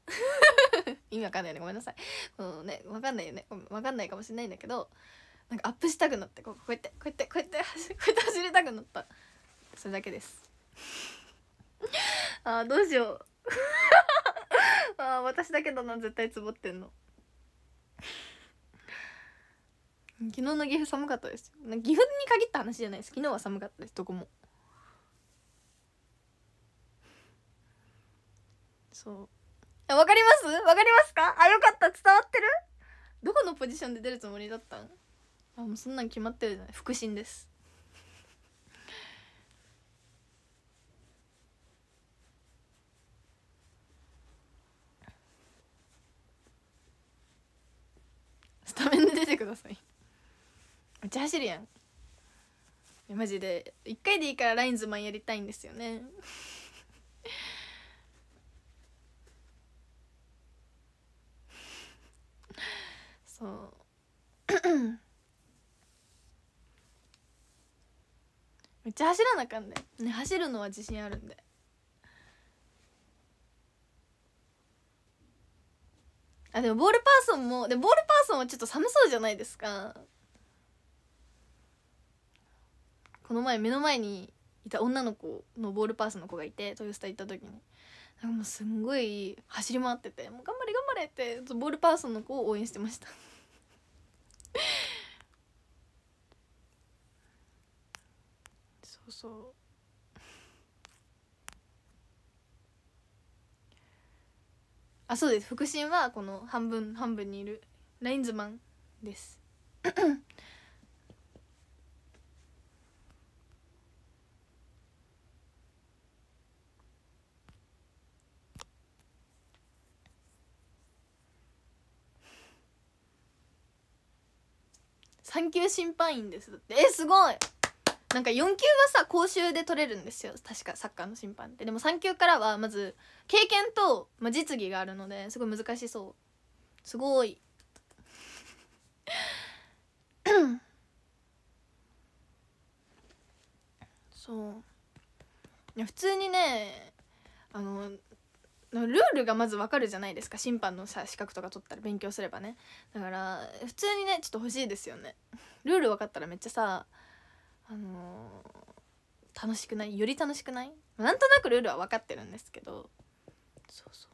意味わかんないよねごめんなさいこのねわかんないよねわかんないかもしれないんだけどなんかアップしたくなってこうこうやってこうやってこうやって こうやって走りたくなったそれだけです あーどうしようああ私だけだな絶対つぼってんの昨日の岐阜寒かったですよ岐阜に限った話じゃないです昨日は寒かったですどこもそうわかりますわかりますかあよかった伝わってるどこのポジションで出るつもりだったんあもうそんなん決まってるじゃない腹心ですてくださいめっちゃ走るやんいやマジで1回でいいからラインズマンやりたいんですよねそうめっちゃ走らなあかんね、ね、走るのは自信あるんであでもボールパーソンもでボールパーソンはちょっと寒そうじゃないですかこの前目の前にいた女の子のボールパーソンの子がいて豊洲行った時になんかもうすんごい走り回ってて「もう頑張れ頑張れ」ってボールパーソンの子を応援してましたそうそうあそうです腹心はこの半分半分にいるラインズマンです産休審判員ですえすごいなんか4級はさ講習で取れるんですよ確かサッカーの審判ってでも3級からはまず経験と、まあ、実技があるのですごい難しそうすごい そういや普通にねあのルールがまず分かるじゃないですか審判のさ資格とか取ったら勉強すればねだから普通にねちょっと欲しいですよねルール分かったらめっちゃさあのー、楽しくないより楽しくないなんとなくルールは分かってるんですけどそうそ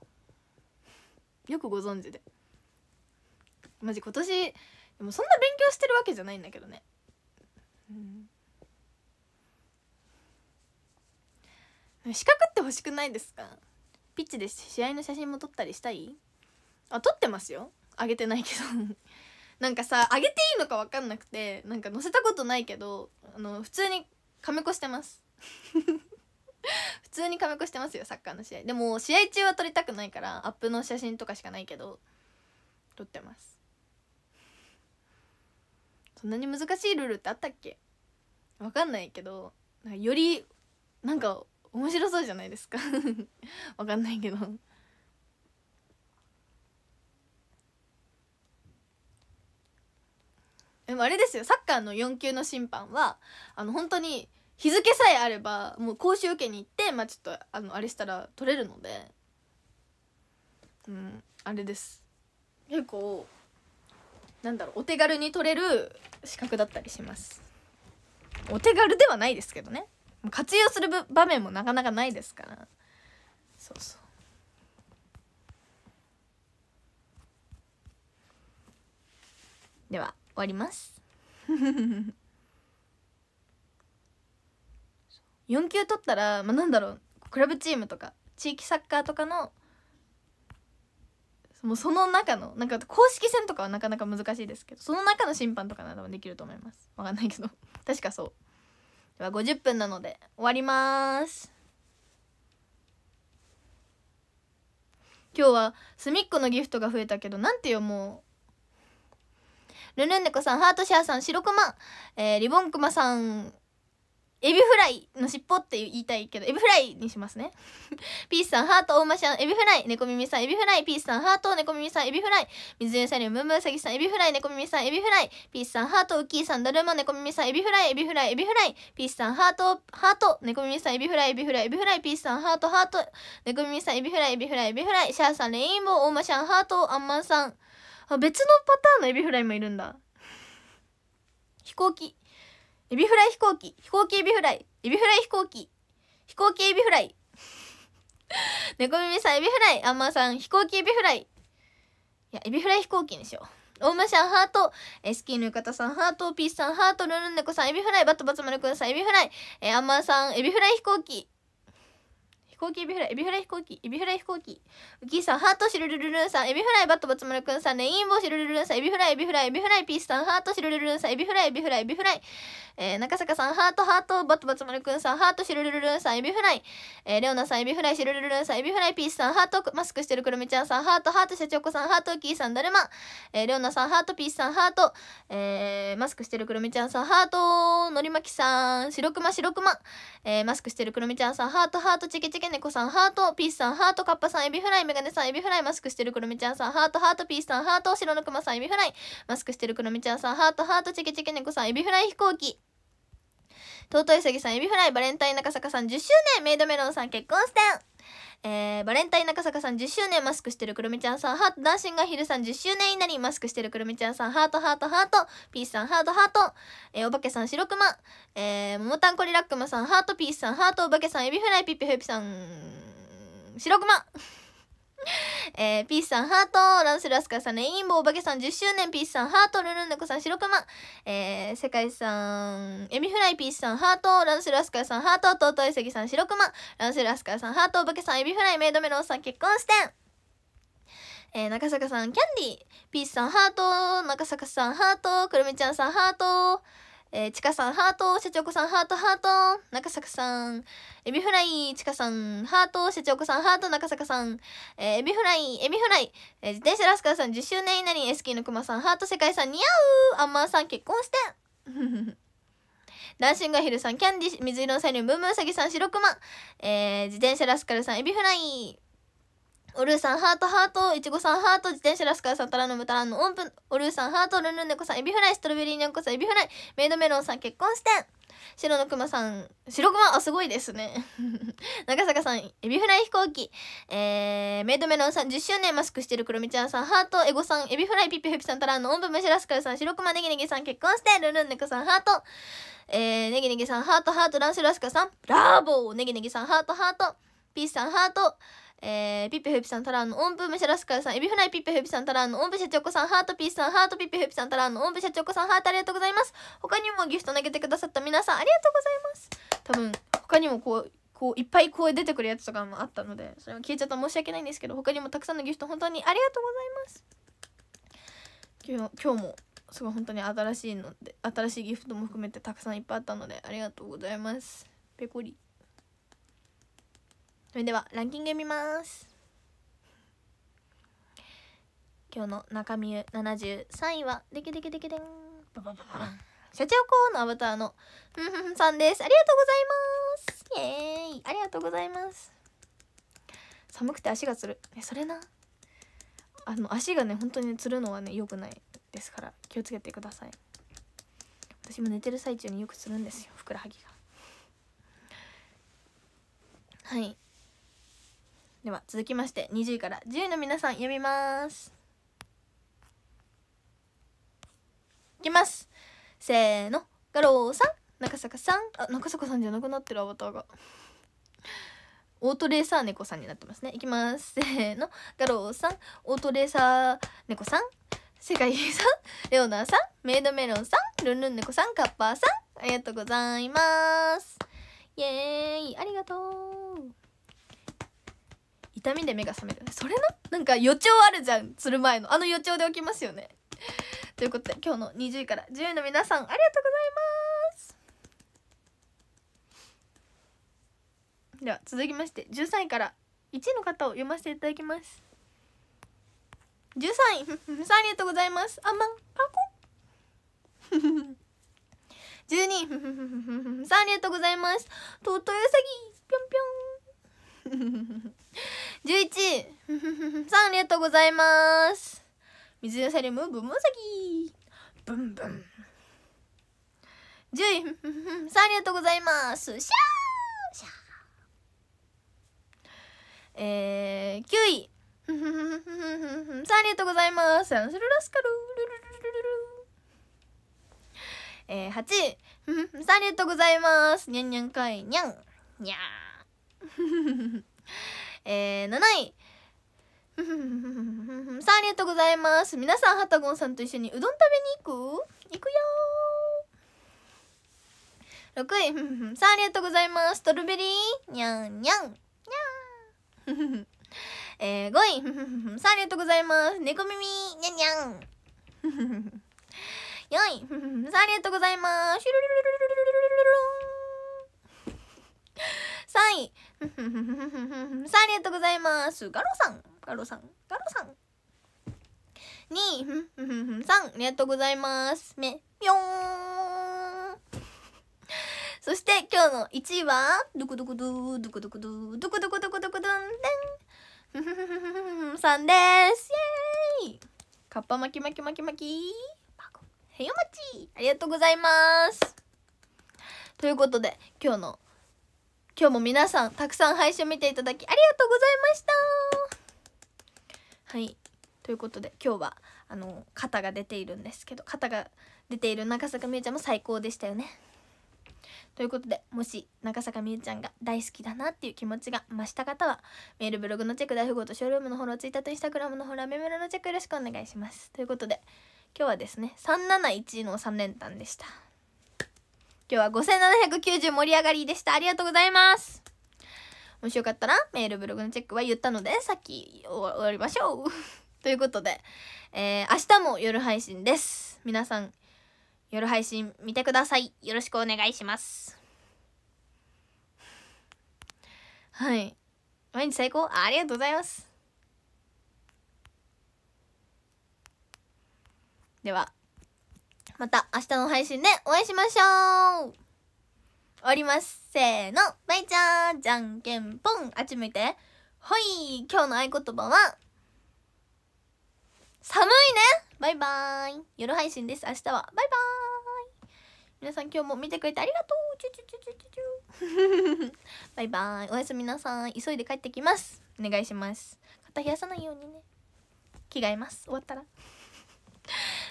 うよくご存知でマジ今年でもそんな勉強してるわけじゃないんだけどねうん資格って欲しくないですかピッチで試合の写真も撮ったりしたいあ撮ってますよあげてないけどなんかさあげていいのか分かんなくてなんか載せたことないけどあの普通にカメコしてます 普通にカメコしてますよサッカーの試合でも試合中は撮りたくないからアップの写真とかしかないけど撮ってますそんなに難しいルールってあったっけ分かんないけどよりなんか面白そうじゃないですか分 かんないけどでもあれですよサッカーの4級の審判はあの本当に日付さえあればもう講習受けに行ってまあちょっとあのあれしたら取れるのでうんあれです結構なんだろうお手軽に取れる資格だったりしますお手軽ではないですけどね活用する場面もなかなかないですからそうそうではわります4級 取ったら、まあ、なんだろうクラブチームとか地域サッカーとかのもうその中のなんか公式戦とかはなかなか難しいですけどその中の審判とかならできると思いますわかんないけど 確かそうでは50分なので終わります今日は隅っこのギフトが増えたけどなんて読もうルルンネコさんハートシャーさん白クマ、えー、リボンクマさんエビフライの尻尾って言いたいけどエビフライにしますね ピースさんハートマシさんエビフライ猫耳さんエビフライピースさんハート猫耳さんエビフライ水江サリムンムウサギさんエビフライ猫耳さんエビフライピースさんハートウキーさんだるま猫耳さんエビフライエビフライエビフライピースさんハートハート猫耳さんエビフライエビフライエビフライピースさんハートハート猫耳さんエビフライエビフライエビフライシャーさんレインボーマシさんハートアンマンさんあ別のパターンのエビフライもいるんだ飛行機エビフライ飛行機飛行機エビフライ エビフライ飛行機飛行機エビフライ猫耳さんエビフライあんまさん飛行機エビフライいやエビフライ飛行機にしようムシさんハート、えー、スキーの浴衣さんハートピースさんハートルルンネコさんエビフライバットバツマルくんさんエビフライ、えー、アンマーさんエビフライ飛行機飛行機エビフライエビフライ飛行機エビフライ飛行機ウキーさんハートシルルルルンさんエビフライバットバツマルくんさんレインボーシルルルンさんエビフライエビフライエビフライピースさんハートシルルルンさんエビフライエビフライエビフライえ中坂さんハートハートバットバツマルくんさんハートシルルルルンさんエビフライえレオナさんエビフライシルルルルンさんエビフライピースさんハートマスクしてるクロミちゃんさんハートハートシャチ長コさんハートウキーさんだるまえレオナさんハートピースさんハートえマスクしてるクロミちゃんさんハートのりまきさん白熊白熊えマスクしてるクロミちゃんさんハートハートチケチケけ猫さんハートピースさんハートカッパさんエビフライメガネさんエビフライマスクしてるクロミちゃんさんハートハートピースさんハート白のクマさんエビフライマスクしてるクロミちゃんさんハートハートチェケチェケ猫さんエビフライ飛行機尊いさぎさんエビフライバレンタイン中坂さん10周年メイドメロンさん結婚してんえー、バレンタイン中坂さん10周年マスクしてるくるみちゃんさんハートダンシングヒルさん10周年になりマスクしてるくるみちゃんさんハートハートハートピースさんハートハート、えー、おばけさん白熊、えー、ももたんこりラックマさんハートピースさんハートおばけさんエビフライピッピフェピさん白マ えー、ピースさんハート、ランスルアスカさん、レインボーおばけさん10周年、ピースさんハート、ルルンネコさん、白熊、えー、世界さん、エミフライピースさんハート、ランスルアスカさんハート、トートイセギさん、白熊、ランスルアスカさんハート、おばけさん、エビフライ、メイドメロンさん、結婚してえー、中坂さん、キャンディー、ピースさんハート、中坂さんハート、くるみちゃんさんハート、えー、ちかさん、ハート、社長子さん、ハート、ハート、中坂さん、エビフライ、ちかさん、ハート、社長子さん、ハート、中坂さん、えー、エビフライ、エビフライ、えー、自転車ラスカーさん、10周年以なにエスキーのクマさん、ハート、世界さん、似合うアンマーさん、結婚してダンシングヒルさん、キャンディ、水色のサイレン、ブームウサギさん、白マ、えー、自転車ラスカルさん、エビフライ、おるーさんハートハートいちごさんハート自転車ラスカーさんたらのむたらのオーおるーさんハートルンルン猫さんエビフライストロベリーにゃんこさんエビフライメイドメロンさん結婚して白のくまさん白くまあすごいですね 長坂さんエビフライ飛行機えー、メイドメロンさん10周年マスクしてるクロミちゃんさんハートエゴさんエビフライピッピフピさんたらの音んぶむしらすかさん白くまネギネギさん結婚してルンルン猫さんハートえー、ネギネギさんハートハートランスラスカさんブラボーギネギさんハートハートピースさんハートえー、ピッペフピさん、タランの音符、メシャラスカルさん、エビフライピッペフピさん、タランの音符、社長コさん、ハートピースさん、ハートピッペフピさん、タランの音符、社長コさん、ハートありがとうございます。他にもギフト投げてくださった皆さん、ありがとうございます。多分、他にもこう、こういっぱい声出てくるやつとかもあったのでそれも消えちゃったら申し訳ないんですけど他にもたくさんのギフト本当にありがとうございます今日もすごい本当に新しいので新しいギフトも含めてたくさんいっぱいあったのでありがとうございますペコリそれではランキング見ます今日の中身73位はでけでけでけでんババババシャチホコのアバターのふんさんですありがとうございますイエーイありがとうございます寒くて足がつるえそれなあの足がね本当につるのはね良くないですから気をつけてください私も寝てる最中によくするんですよふくらはぎがはいでは続きまして20位から10位の皆さん読みますいきますせーのガローさん中坂さんあ中坂さんじゃなくなってるアバターがオートレーサー猫さんになってますねいきますせーのガローさんオートレーサー猫さん世界さんレオナーさんメイドメロンさんルンルン猫さんカッパーさんありがとうございますイエーイありがとう痛みで目が覚めるそれななんか予兆あるじゃんする前のあの予兆で起きますよねということで今日の20位から10位の皆さんありがとうございますでは続きまして13位から1位の方を読ませていただきます13位さんありがとうございますあまんパコ12位さんありがとうございますととよさぎぴょんぴょん11位さんありがとうございます水野セリムブムウサギブンブン10位さんありがとうございますシャーシャーえー、9位さんありがとうございますアンスルラスカルルルルルルえー、8位さんありがとうございますニャンニャンかいニャンニャーえー、7位さあありがとうございます皆さんハタゴンさんと一緒にうどん食べに行く行くよ6位さあありがとうございますトルベリーにゃんにゃんにゃんえー、5位さあありがとうございます猫耳にゃんにゃん4位さあありがとうございますシュルルルルルルルルルル3位さん ありがとうございますガロさんガロさんガロさん2位さん ありがとうございますめぴょんそして今日の1位はドクドクドゥドクドクドゥドクドクドクドクドンデンさんですイエーイかっぱ巻き巻き巻き巻きへよまちありがとうございますということで今日の今日も皆さんたくさん配信見ていただきありがとうございましたはいということで今日はあの肩が出ているんですけど肩が出ている中坂みゆちゃんも最高でしたよねということでもし中坂みゆちゃんが大好きだなっていう気持ちが増した方はメールブログのチェック大富豪とショールームのフォローツイッターとインスタグラムのフォローメモロのチェックよろしくお願いしますということで今日はですね371の3連単でした今日は5790盛り上がりでした。ありがとうございます。もしよかったらメールブログのチェックは言ったので、さっき終わりましょう。ということで、えー、明日も夜配信です。皆さん、夜配信見てください。よろしくお願いします。はい。毎日最高ありがとうございます。では。また明日の配信でお会いしましょう終わります。せーの、バイちゃんじゃんけんぽんあっち向いて。はい、今日の合言葉は、寒いねバイバーイ夜配信です、明日は。バイバーイ皆さん今日も見てくれてありがとうチュチュチュチュチュ バイバーイおやすみなさい。急いで帰ってきます。お願いします。肩冷やさないようにね。着替えます。終わったら。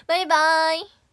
バイバーイ